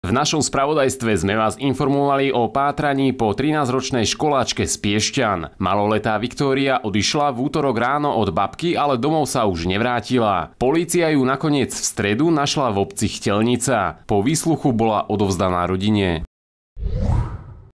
V našom spravodajstve sme vás informovali o pátraní po 13-ročnej školáčke z Piešťan. Maloletá Viktória odišla v útorok ráno od babky, ale domov sa už nevrátila. Polícia ju nakoniec v stredu našla v obci Chtelnica. Po výsluchu bola odovzdaná rodine.